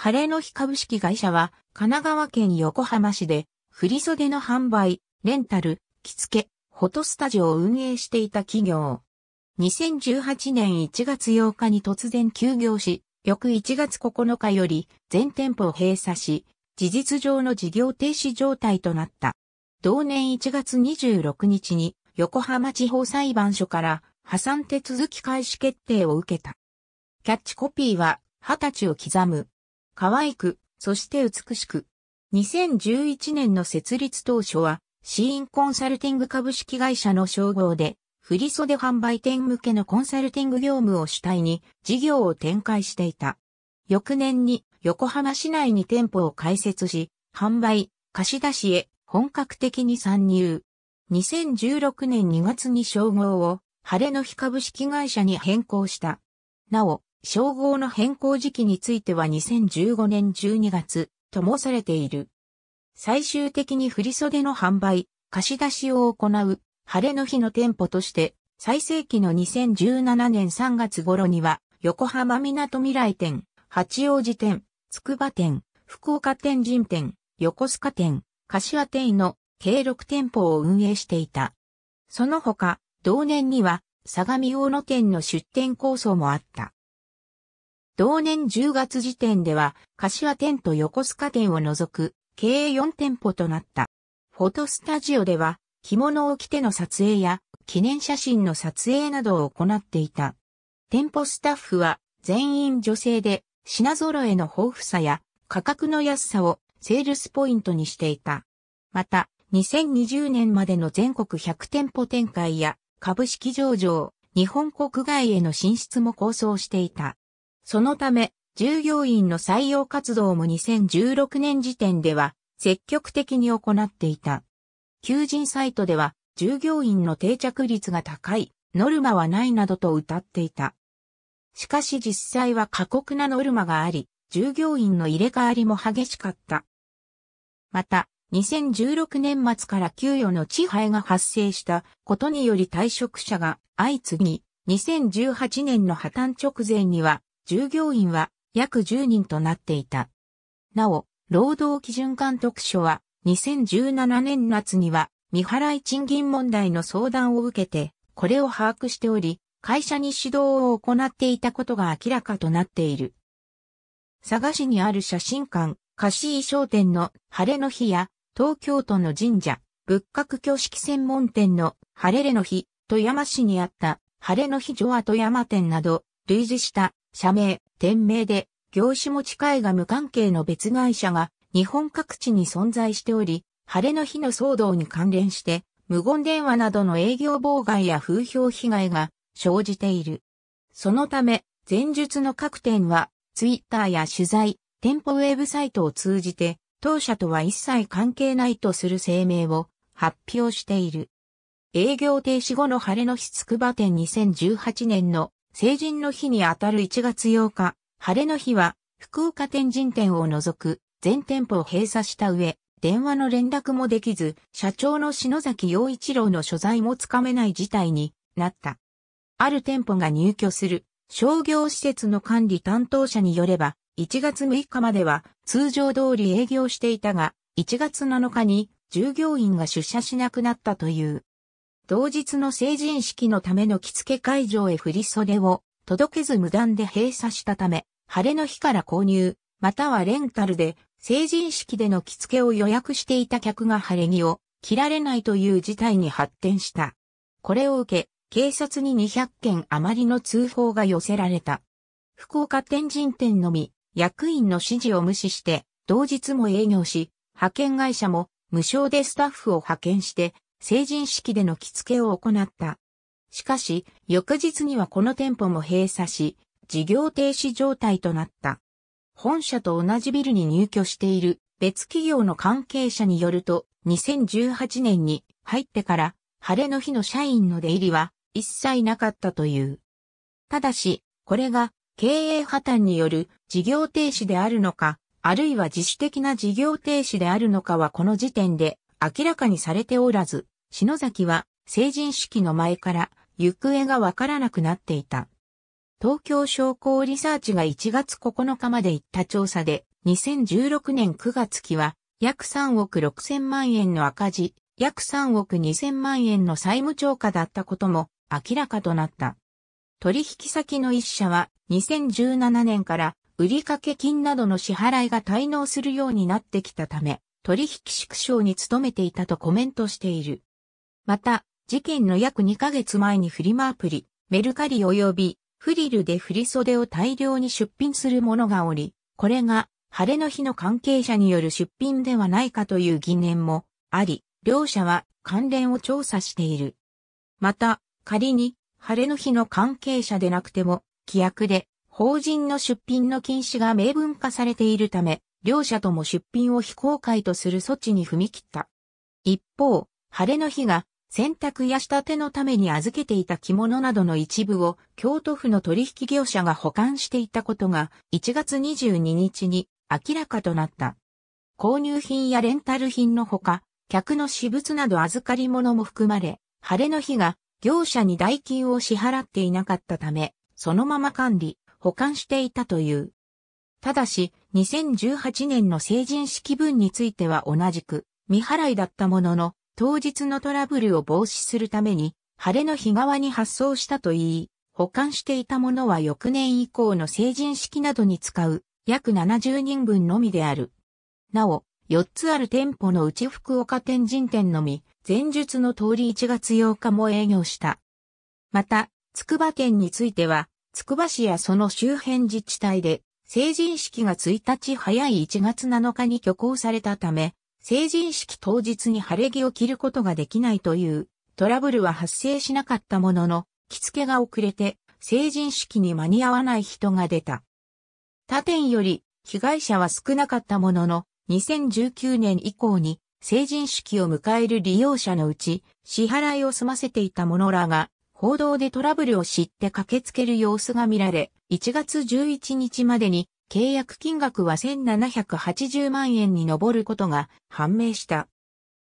晴れの日株式会社は、神奈川県横浜市で、振袖の販売、レンタル、着付け、フォトスタジオを運営していた企業。2018年1月8日に突然休業し、翌1月9日より全店舗を閉鎖し、事実上の事業停止状態となった。同年1月26日に横浜地方裁判所から破産手続き開始決定を受けた。キャッチコピーは、20歳を刻む。可愛く、そして美しく。2011年の設立当初は、シーンコンサルティング株式会社の称号で、振袖販売店向けのコンサルティング業務を主体に事業を展開していた。翌年に横浜市内に店舗を開設し、販売、貸し出しへ本格的に参入。2016年2月に称号を、晴れの日株式会社に変更した。なお、称号の変更時期については2015年12月ともされている。最終的に振袖の販売、貸し出しを行う晴れの日の店舗として最盛期の2017年3月頃には横浜港未来店、八王子店、筑波店、福岡天神店、横須賀店、柏店の計6店舗を運営していた。その他、同年には相模大野店の出店構想もあった。同年10月時点では、柏店と横須賀店を除く、計4店舗となった。フォトスタジオでは、着物を着ての撮影や、記念写真の撮影などを行っていた。店舗スタッフは、全員女性で、品揃えの豊富さや、価格の安さを、セールスポイントにしていた。また、2020年までの全国100店舗展開や、株式上場、日本国外への進出も構想していた。そのため、従業員の採用活動も2016年時点では積極的に行っていた。求人サイトでは従業員の定着率が高い、ノルマはないなどと謳っていた。しかし実際は過酷なノルマがあり、従業員の入れ替わりも激しかった。また、2016年末から給与の支配が発生したことにより退職者が相次ぎ、2018年の破綻直前には従業員は約10人となっていた。なお、労働基準監督署は2017年夏には未払い賃金問題の相談を受けて、これを把握しており、会社に指導を行っていたことが明らかとなっている。佐賀市にある写真館、貸衣商店の晴れの日や、東京都の神社、仏閣挙式専門店の晴れれの日、富山市にあった晴れの日所跡山店など、類似した社名、店名で、業種も近いが無関係の別会社が日本各地に存在しており、晴れの日の騒動に関連して、無言電話などの営業妨害や風評被害が生じている。そのため、前述の各店は、ツイッターや取材、店舗ウェブサイトを通じて、当社とは一切関係ないとする声明を発表している。営業停止後の晴れの日つくば店2018年の成人の日にあたる1月8日、晴れの日は、福岡天神店を除く全店舗を閉鎖した上、電話の連絡もできず、社長の篠崎陽一郎の所在もつかめない事態になった。ある店舗が入居する商業施設の管理担当者によれば、1月6日までは通常通り営業していたが、1月7日に従業員が出社しなくなったという。同日の成人式のための着付け会場へ振り袖を届けず無断で閉鎖したため、晴れの日から購入、またはレンタルで成人式での着付けを予約していた客が晴れ着を着られないという事態に発展した。これを受け、警察に200件余りの通報が寄せられた。福岡天神店のみ、役員の指示を無視して、同日も営業し、派遣会社も無償でスタッフを派遣して、成人式での着付けを行った。しかし、翌日にはこの店舗も閉鎖し、事業停止状態となった。本社と同じビルに入居している別企業の関係者によると、2018年に入ってから、晴れの日の社員の出入りは一切なかったという。ただし、これが経営破綻による事業停止であるのか、あるいは自主的な事業停止であるのかはこの時点で明らかにされておらず、篠崎は成人式の前から行方がわからなくなっていた。東京商工リサーチが1月9日まで行った調査で、2016年9月期は約3億6千万円の赤字、約3億2千万円の債務超過だったことも明らかとなった。取引先の一社は2017年から売掛金などの支払いが滞納するようになってきたため、取引縮小に努めていたとコメントしている。また、事件の約2ヶ月前にフリマアプリ、メルカリ及びフリルで振り袖を大量に出品する者がおり、これが晴れの日の関係者による出品ではないかという疑念もあり、両者は関連を調査している。また、仮に晴れの日の関係者でなくても、規約で法人の出品の禁止が明文化されているため、両社とも出品を非公開とする措置に踏み切った。一方、晴れの日が洗濯や仕立てのために預けていた着物などの一部を京都府の取引業者が保管していたことが1月22日に明らかとなった。購入品やレンタル品のほか、客の私物など預かり物も含まれ、晴れの日が業者に代金を支払っていなかったため、そのまま管理、保管していたという。ただし、2018年の成人式分については同じく未払いだったものの、当日のトラブルを防止するために、晴れの日側に発送したと言い、保管していたものは翌年以降の成人式などに使う約70人分のみである。なお、4つある店舗のうち福岡天神店のみ、前述の通り1月8日も営業した。また、筑波県については、筑波市やその周辺自治体で、成人式が1日早い1月7日に挙行されたため、成人式当日に晴れ着を着ることができないというトラブルは発生しなかったものの、着付けが遅れて成人式に間に合わない人が出た。他店より被害者は少なかったものの、2019年以降に成人式を迎える利用者のうち支払いを済ませていた者らが報道でトラブルを知って駆けつける様子が見られ、1月11日までに契約金額は1780万円に上ることが判明した。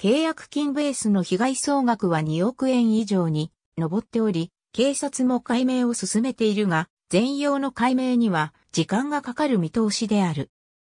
契約金ベースの被害総額は2億円以上に上っており、警察も解明を進めているが、全容の解明には時間がかかる見通しである。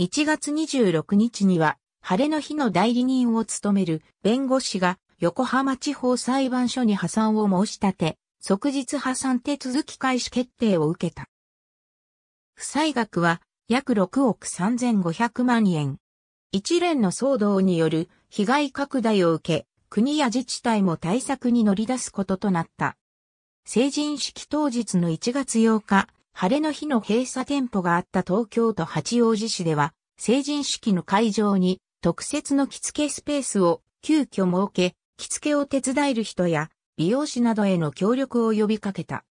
1月26日には、晴れの日の代理人を務める弁護士が横浜地方裁判所に破産を申し立て、即日破産手続き開始決定を受けた。負債額は約6億3500万円。一連の騒動による被害拡大を受け、国や自治体も対策に乗り出すこととなった。成人式当日の1月8日、晴れの日の閉鎖店舗があった東京都八王子市では、成人式の会場に特設の着付けスペースを急遽設け、着付けを手伝える人や美容師などへの協力を呼びかけた。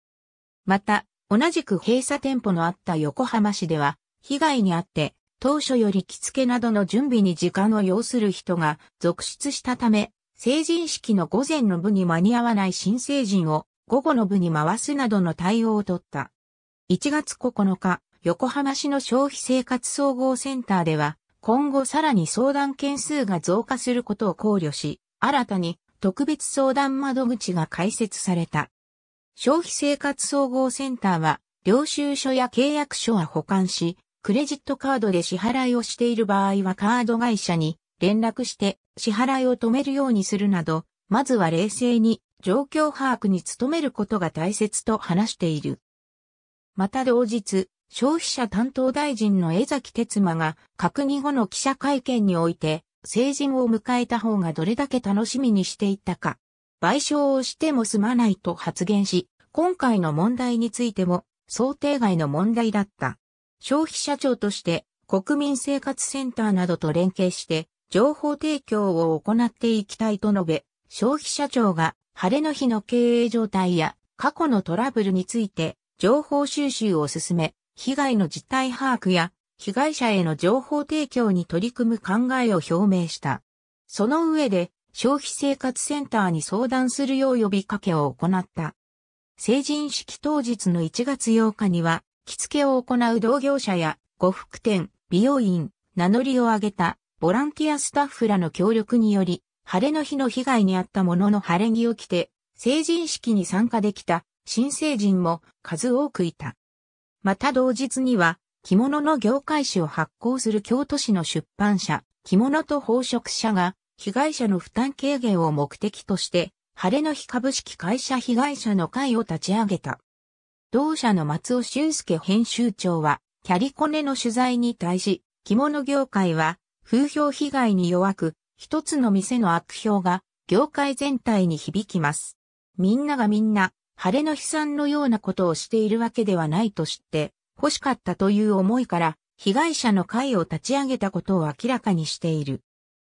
また、同じく閉鎖店舗のあった横浜市では、被害にあって当初より着付けなどの準備に時間を要する人が続出したため、成人式の午前の部に間に合わない新成人を午後の部に回すなどの対応をとった。1月9日、横浜市の消費生活総合センターでは、今後さらに相談件数が増加することを考慮し、新たに特別相談窓口が開設された。消費生活総合センターは、領収書や契約書は保管し、クレジットカードで支払いをしている場合はカード会社に連絡して支払いを止めるようにするなど、まずは冷静に状況把握に努めることが大切と話している。また同日、消費者担当大臣の江崎哲馬が閣議後の記者会見において、成人を迎えた方がどれだけ楽しみにしていたか。賠償をしても済まないと発言し、今回の問題についても想定外の問題だった。消費者庁として国民生活センターなどと連携して情報提供を行っていきたいと述べ、消費者庁が晴れの日の経営状態や過去のトラブルについて情報収集を進め、被害の実態把握や被害者への情報提供に取り組む考えを表明した。その上で、消費生活センターに相談するよう呼びかけを行った。成人式当日の1月8日には、着付けを行う同業者や、呉服店、美容院、名乗りを上げた、ボランティアスタッフらの協力により、晴れの日の被害に遭ったものの晴れ着を着て、成人式に参加できた新成人も数多くいた。また同日には、着物の業界誌を発行する京都市の出版社、着物と宝飾社が、被害者の負担軽減を目的として、晴れの日株式会社被害者の会を立ち上げた。同社の松尾俊介編集長は、キャリコネの取材に対し、着物業界は、風評被害に弱く、一つの店の悪評が、業界全体に響きます。みんながみんな、晴れの悲惨のようなことをしているわけではないと知って、欲しかったという思いから、被害者の会を立ち上げたことを明らかにしている。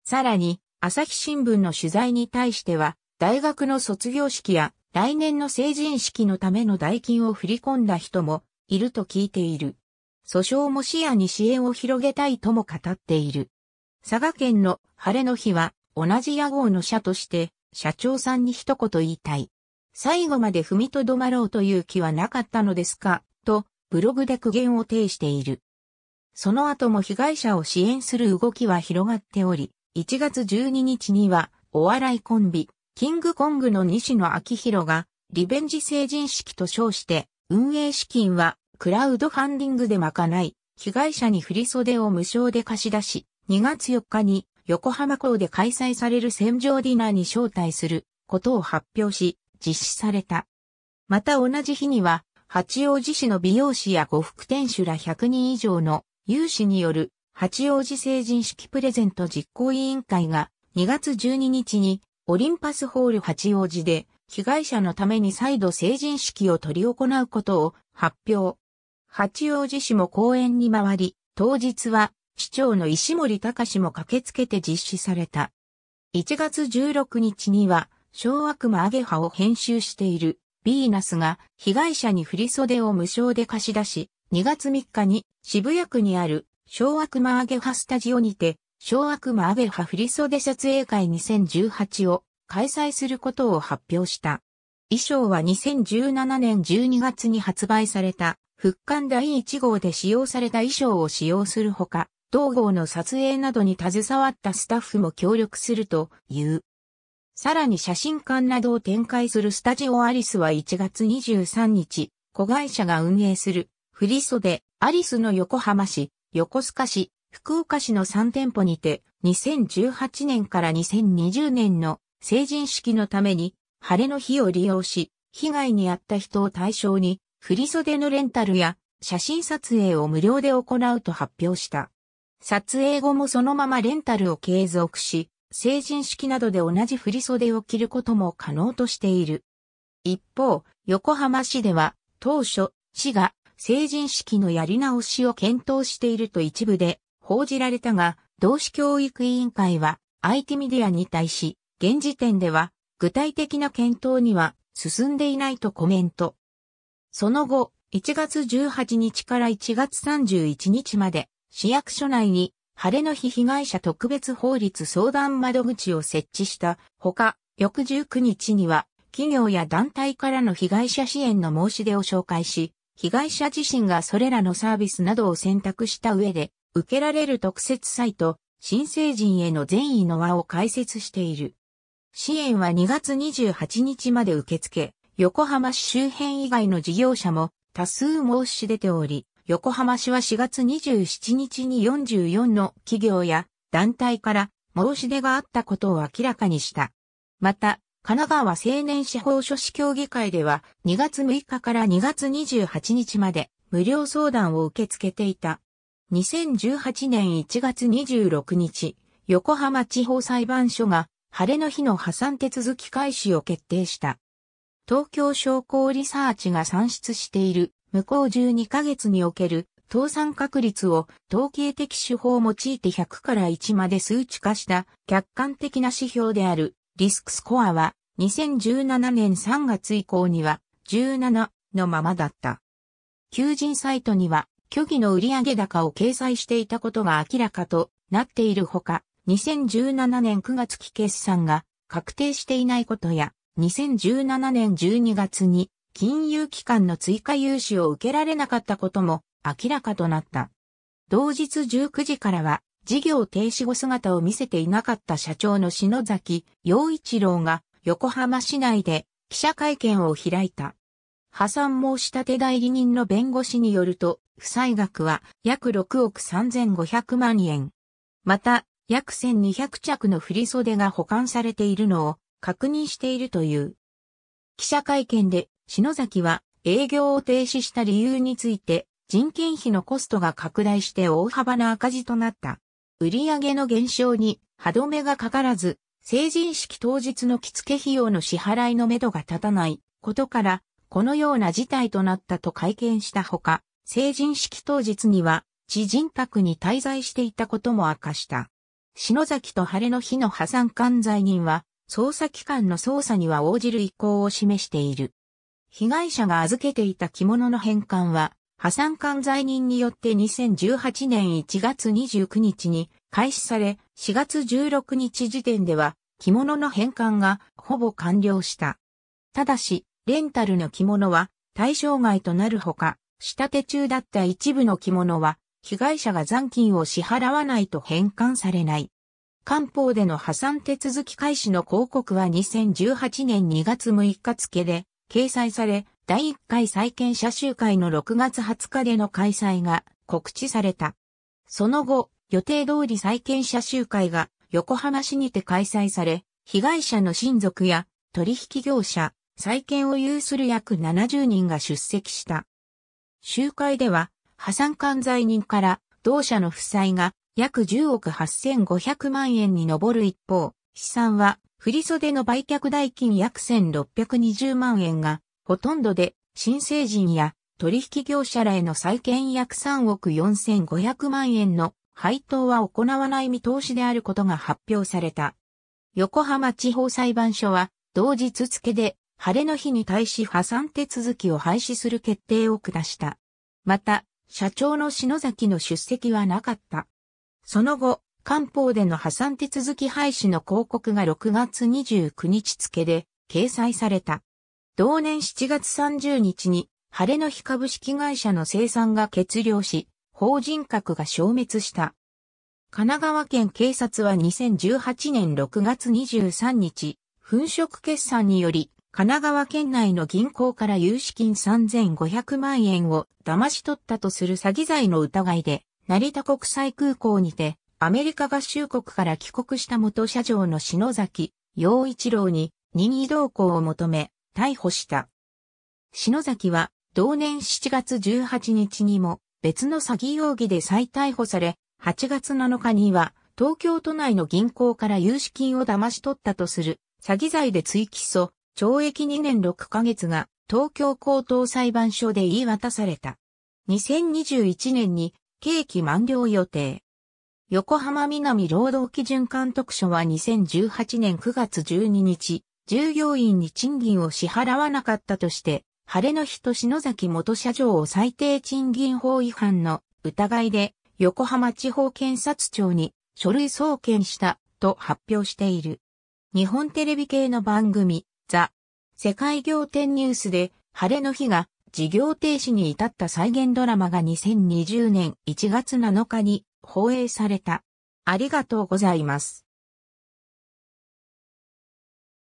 さらに、朝日新聞の取材に対しては、大学の卒業式や来年の成人式のための代金を振り込んだ人もいると聞いている。訴訟も視野に支援を広げたいとも語っている。佐賀県の晴れの日は同じ野号の社として社長さんに一言言いたい。最後まで踏みとどまろうという気はなかったのですかブログで苦言を呈している。その後も被害者を支援する動きは広がっており、1月12日には、お笑いコンビ、キングコングの西野昭弘が、リベンジ成人式と称して、運営資金は、クラウドファンディングで賄い、被害者に振り袖を無償で貸し出し、2月4日に横浜港で開催される戦場ディナーに招待することを発表し、実施された。また同じ日には、八王子市の美容師や呉服店主ら100人以上の有志による八王子成人式プレゼント実行委員会が2月12日にオリンパスホール八王子で被害者のために再度成人式を執り行うことを発表。八王子市も公演に回り、当日は市長の石森隆も駆けつけて実施された。1月16日には小悪魔アゲハを編集しているヴィーナスが被害者に振袖を無償で貸し出し、2月3日に渋谷区にある小悪魔アゲハスタジオにて小悪魔アゲハ振袖撮影会2018を開催することを発表した。衣装は2017年12月に発売された復刊第1号で使用された衣装を使用するほか、同号の撮影などに携わったスタッフも協力するという。さらに写真館などを展開するスタジオアリスは1月23日、子会社が運営する、振袖、アリスの横浜市、横須賀市、福岡市の3店舗にて、2018年から2020年の成人式のために、晴れの日を利用し、被害に遭った人を対象に、振袖のレンタルや写真撮影を無料で行うと発表した。撮影後もそのままレンタルを継続し、成人式などで同じ振袖を着ることも可能としている。一方、横浜市では、当初、市が成人式のやり直しを検討していると一部で報じられたが、同市教育委員会は IT メディアに対し、現時点では具体的な検討には進んでいないとコメント。その後、1月18日から1月31日まで市役所内に晴れの日被害者特別法律相談窓口を設置したほか、翌19日には、企業や団体からの被害者支援の申し出を紹介し、被害者自身がそれらのサービスなどを選択した上で、受けられる特設サイト、新成人への善意の輪を開設している。支援は2月28日まで受付、横浜市周辺以外の事業者も多数申し出ており、横浜市は4月27日に44の企業や団体から申し出があったことを明らかにした。また、神奈川青年司法書士協議会では2月6日から2月28日まで無料相談を受け付けていた。2018年1月26日、横浜地方裁判所が晴れの日の破産手続き開始を決定した。東京商工リサーチが算出している向こう12ヶ月における倒産確率を統計的手法を用いて100から1まで数値化した客観的な指標であるリスクスコアは2017年3月以降には17のままだった。求人サイトには虚偽の売上高を掲載していたことが明らかとなっているほか、2017年9月期決算が確定していないことや、2017年12月に金融機関の追加融資を受けられなかったことも明らかとなった。同日19時からは、事業停止後姿を見せていなかった社長の篠崎陽一郎が横浜市内で記者会見を開いた。破産申し立て代理人の弁護士によると、負債額は約6億3500万円。また、約1200着の振り袖が保管されているのを確認しているという。記者会見で篠崎は営業を停止した理由について、人件費のコストが拡大して大幅な赤字となった。売上の減少に歯止めがかからず、成人式当日の着付け費用の支払いのめどが立たないことから、このような事態となったと会見したほか、成人式当日には知人宅に滞在していたことも明かした。篠崎と晴れの日の破産管財人は、捜査機関の捜査には応じる意向を示している。被害者が預けていた着物の返還は、破産管罪人によって2018年1月29日に開始され、4月16日時点では着物の返還がほぼ完了した。ただし、レンタルの着物は対象外となるほか、仕立て中だった一部の着物は、被害者が残金を支払わないと返還されない。官報での破産手続き開始の広告は2018年2月6日付で、掲載され、第1回再建者集会の6月20日での開催が告知された。その後、予定通り再建者集会が横浜市にて開催され、被害者の親族や取引業者、再建を有する約70人が出席した。集会では、破産管財人から同社の負債が約10億8500万円に上る一方、資産は振り袖の売却代金約1620万円が、ほとんどで、新成人や取引業者らへの債権約3億4500万円の配当は行わない見通しであることが発表された。横浜地方裁判所は、同日付で、晴れの日に対し破産手続きを廃止する決定を下した。また、社長の篠崎の出席はなかった。その後、官報での破産手続き廃止の広告が6月29日付で掲載された。同年7月30日に、晴れの日株式会社の生産が欠量し、法人格が消滅した。神奈川県警察は2018年6月23日、粉飾決算により、神奈川県内の銀行から融資金3500万円を騙し取ったとする詐欺罪の疑いで、成田国際空港にてアメリカ合衆国から帰国した元社長の篠崎陽一郎に任意同行を求め、逮捕した。篠崎は同年7月18日にも別の詐欺容疑で再逮捕され、8月7日には東京都内の銀行から融資金を騙し取ったとする詐欺罪で追起訴、懲役2年6ヶ月が東京高等裁判所で言い渡された。2021年に刑期満了予定。横浜南労働基準監督署は2018年9月12日、従業員に賃金を支払わなかったとして、晴れの日と篠崎元社長を最低賃金法違反の疑いで、横浜地方検察庁に書類送検したと発表している。日本テレビ系の番組、ザ・世界仰天ニュースで、晴れの日が事業停止に至った再現ドラマが2020年1月7日に放映された。ありがとうございます。